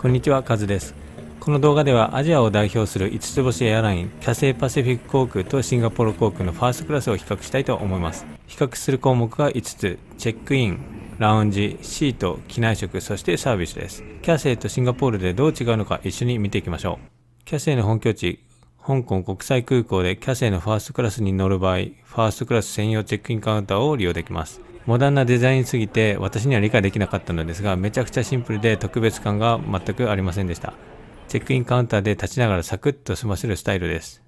こんにちは、カズです。この動画ではアジアを代表する5つ星エアライン、キャセイパシフィック航空とシンガポール航空のファーストクラスを比較したいと思います。比較する項目が5つ、チェックイン、ラウンジ、シート、機内食、そしてサービスです。キャセイとシンガポールでどう違うのか一緒に見ていきましょう。キャセイの本拠地、香港国際空港でキャセイのファーストクラスに乗る場合、ファーストクラス専用チェックインカウンターを利用できます。モダンなデザインすぎて私には理解できなかったのですがめちゃくちゃシンプルで特別感が全くありませんでしたチェックインカウンターで立ちながらサクッと済ませるスタイルです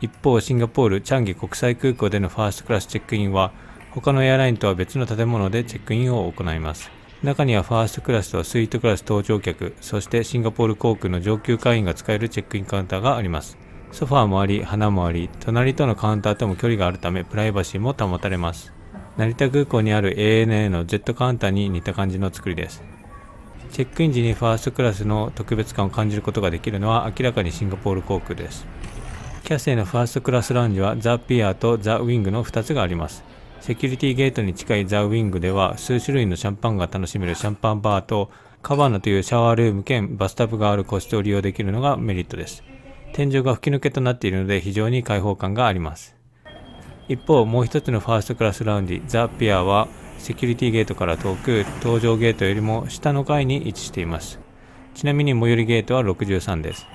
一方シンガポールチャンギ国際空港でのファーストクラスチェックインは他のエアラインとは別の建物でチェックインを行います中にはファーストクラスとスイートクラス搭乗客そしてシンガポール航空の上級会員が使えるチェックインカウンターがありますソファーもあり花もあり隣とのカウンターとも距離があるためプライバシーも保たれます成田空港にある ANA のジェットカウンターに似た感じの作りです。チェックイン時にファーストクラスの特別感を感じることができるのは明らかにシンガポール航空です。キャセイのファーストクラスラウンジはザ・ピアとザ・ウィングの2つがあります。セキュリティゲートに近いザ・ウィングでは数種類のシャンパンが楽しめるシャンパンバーとカバーナというシャワールーム兼バスタブがある個室を利用できるのがメリットです。天井が吹き抜けとなっているので非常に開放感があります。一方もう一つのファーストクラスラウンジザ・ピアはセキュリティゲートから遠く搭乗ゲートよりも下の階に位置していますちなみに最寄りゲートは63です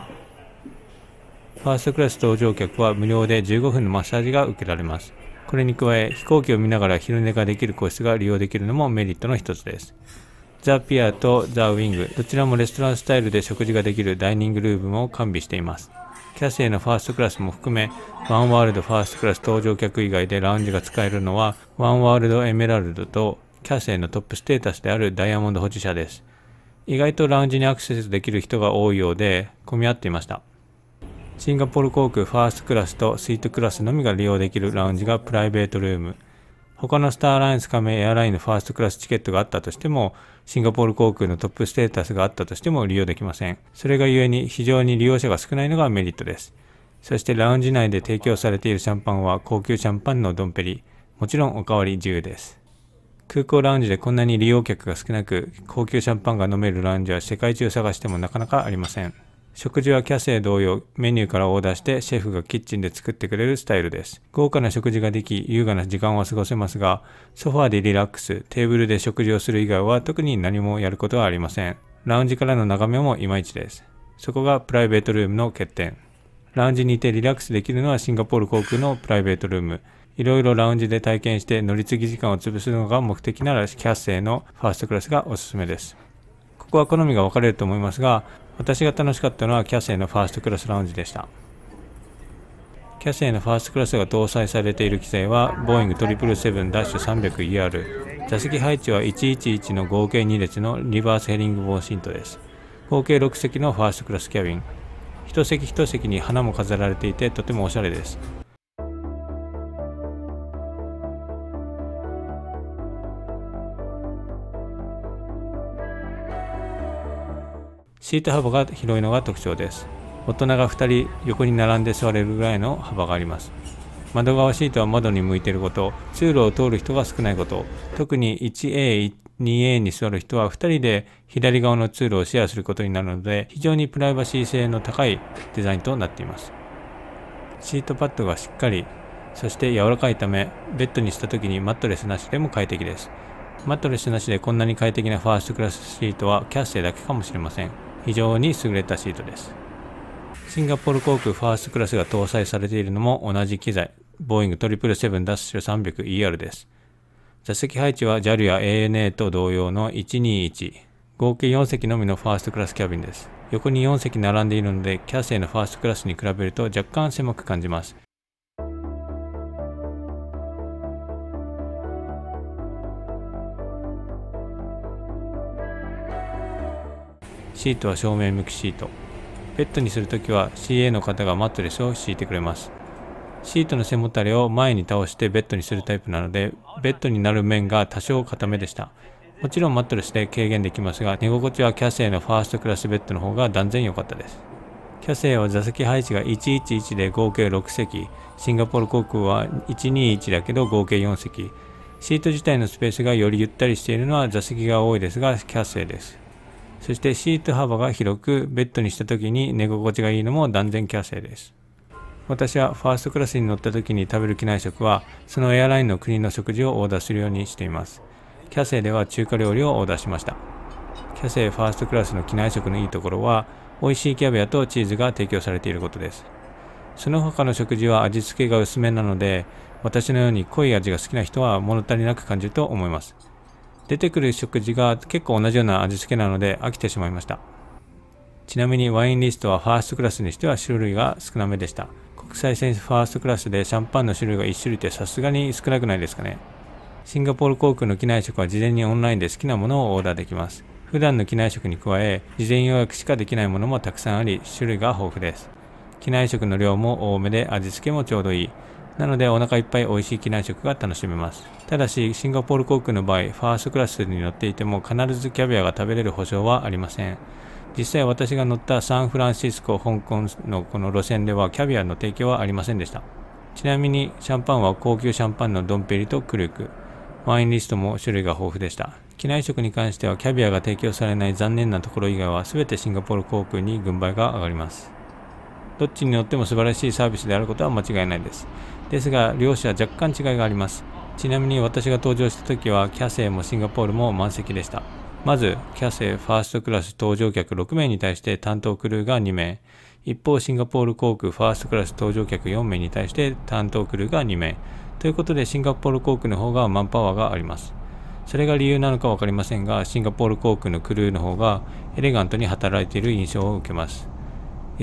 ファーストクラス搭乗客は無料で15分のマッサージが受けられますこれに加え飛行機を見ながら昼寝ができる個室が利用できるのもメリットの一つですザ・ピアとザ・ウィングどちらもレストランスタイルで食事ができるダイニングルームを完備していますキャシーのファーストクラスも含め、ワンワールドファーストクラス搭乗客以外でラウンジが使えるのは、ワンワールドエメラルドとキャシーのトップステータスであるダイヤモンド保持者です。意外とラウンジにアクセスできる人が多いようで、混み合っていました。シンガポール航空ファーストクラスとスイートクラスのみが利用できるラウンジがプライベートルーム。他のスターアライアンス加盟エアラインのファーストクラスチケットがあったとしても、シンガポール航空のトップステータスがあったとしても利用できません。それが故に非常に利用者が少ないのがメリットです。そしてラウンジ内で提供されているシャンパンは高級シャンパンのドンペリ。もちろんおかわり自由です。空港ラウンジでこんなに利用客が少なく、高級シャンパンが飲めるラウンジは世界中探してもなかなかありません。食事はキャセイ同様、メニューからオーダーしてシェフがキッチンで作ってくれるスタイルです。豪華な食事ができ、優雅な時間は過ごせますが、ソファーでリラックス、テーブルで食事をする以外は特に何もやることはありません。ラウンジからの眺めもいまいちです。そこがプライベートルームの欠点。ラウンジにいてリラックスできるのはシンガポール航空のプライベートルーム。いろいろラウンジで体験して乗り継ぎ時間を潰すのが目的ならキャッセイのファーストクラスがおすすめです。ここは好みが分かれると思いますが、私が楽しかったのはキャセイのファーストクラスラウンジでした。キャセイのファーストクラスが搭載されている機材は、ボーイング 777-300ER。座席配置は111の合計2列のリバースヘリングボーシントです。合計6席のファーストクラスキャビン。1席1席に花も飾られていてとてもおしゃれです。シート幅が広いのが特徴です大人が2人横に並んで座れるぐらいの幅があります窓側シートは窓に向いていること通路を通る人が少ないこと特に 1A2A に座る人は2人で左側の通路をシェアすることになるので非常にプライバシー性の高いデザインとなっていますシートパッドがしっかりそして柔らかいためベッドにした時にマットレスなしでも快適ですマットレスなしでこんなに快適なファーストクラスシートはキャッセだけかもしれません非常に優れたシートですシンガポール航空ファーストクラスが搭載されているのも同じ機材ボーイング 777-300ER です座席配置は JAL や ANA と同様の121合計4席のみのファーストクラスキャビンです横に4席並んでいるのでキャセイのファーストクラスに比べると若干狭く感じますシートは正面向きシート。ベッドにするときは CA の方がマットレスを敷いてくれます。シートの背もたれを前に倒してベッドにするタイプなので、ベッドになる面が多少固めでした。もちろんマットレスで軽減できますが、寝心地はキャセイのファーストクラスベッドの方が断然良かったです。キャセイは座席配置が111で合計6席、シンガポール航空は121だけど合計4席、シート自体のスペースがよりゆったりしているのは座席が多いですが、キャセイです。そしてシート幅が広くベッドにした時に寝心地がいいのも断然キャセイです。私はファーストクラスに乗った時に食べる機内食はそのエアラインの国の食事をオーダーするようにしています。キャセイでは中華料理をオーダーしました。キャセイファーストクラスの機内食のいいところは美味しいキャビアとチーズが提供されていることです。その他の食事は味付けが薄めなので私のように濃い味が好きな人は物足りなく感じると思います。出てくる食事が結構同じような味付けなので飽きてしまいました。ちなみにワインリストはファーストクラスにしては種類が少なめでした。国際線ファーストクラスでシャンパンの種類が1種類ってさすがに少なくないですかね。シンガポール航空の機内食は事前にオンラインで好きなものをオーダーできます。普段の機内食に加え、事前予約しかできないものもたくさんあり、種類が豊富です。機内食の量も多めで味付けもちょうどいい。なのでお腹いっぱい美味しい機内食が楽しめます。ただし、シンガポール航空の場合、ファーストクラスに乗っていても必ずキャビアが食べれる保証はありません。実際私が乗ったサンフランシスコ、香港のこの路線ではキャビアの提供はありませんでした。ちなみにシャンパンは高級シャンパンのドンペリとクルーク。ワインリストも種類が豊富でした。機内食に関してはキャビアが提供されない残念なところ以外は全てシンガポール航空に軍配が上がります。どっちによっても素晴らしいサービスであることは間違いないです。ですが、両者若干違いがあります。ちなみに私が登場した時は、キャセイもシンガポールも満席でした。まず、キャセイファーストクラス搭乗客6名に対して担当クルーが2名。一方、シンガポール航空ファーストクラス搭乗客4名に対して担当クルーが2名。ということで、シンガポール航空の方がマンパワーがあります。それが理由なのか分かりませんが、シンガポール航空のクルーの方がエレガントに働いている印象を受けます。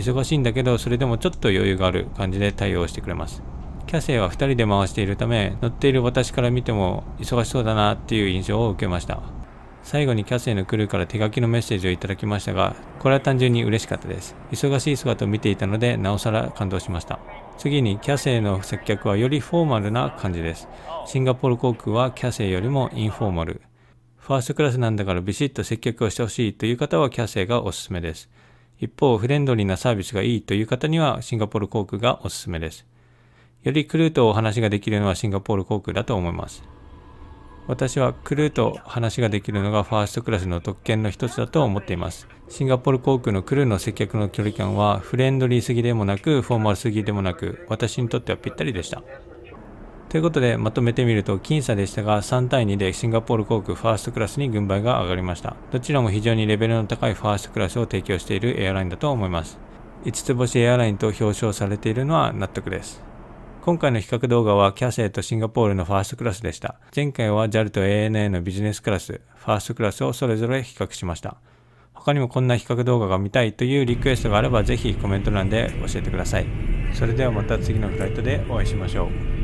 忙しいんだけど、それでもちょっと余裕がある感じで対応してくれます。キャセイは2人で回しているため、乗っている私から見ても忙しそうだなっていう印象を受けました。最後にキャセイのクルーから手書きのメッセージをいただきましたが、これは単純に嬉しかったです。忙しい姿を見ていたので、なおさら感動しました。次にキャセイの接客はよりフォーマルな感じです。シンガポール航空はキャセイよりもインフォーマル。ファーストクラスなんだからビシッと接客をしてほしいという方はキャセイがおすすめです。一方、フレンドリーなサービスがいいという方にはシンガポール航空がおすすめです。よりクルーとお話ができるのはシンガポール航空だと思います。私はクルーと話ができるのがファーストクラスの特権の一つだと思っています。シンガポール航空のクルーの接客の距離感はフレンドリーすぎでもなくフォーマルすぎでもなく私にとってはぴったりでした。ということで、まとめてみると、僅差でしたが、3対2でシンガポール航空ファーストクラスに軍配が上がりました。どちらも非常にレベルの高いファーストクラスを提供しているエアラインだと思います。5つ星エアラインと表彰されているのは納得です。今回の比較動画はキャセイとシンガポールのファーストクラスでした。前回は JAL と ANA のビジネスクラス、ファーストクラスをそれぞれ比較しました。他にもこんな比較動画が見たいというリクエストがあればぜひコメント欄で教えてください。それではまた次のフライトでお会いしましょう。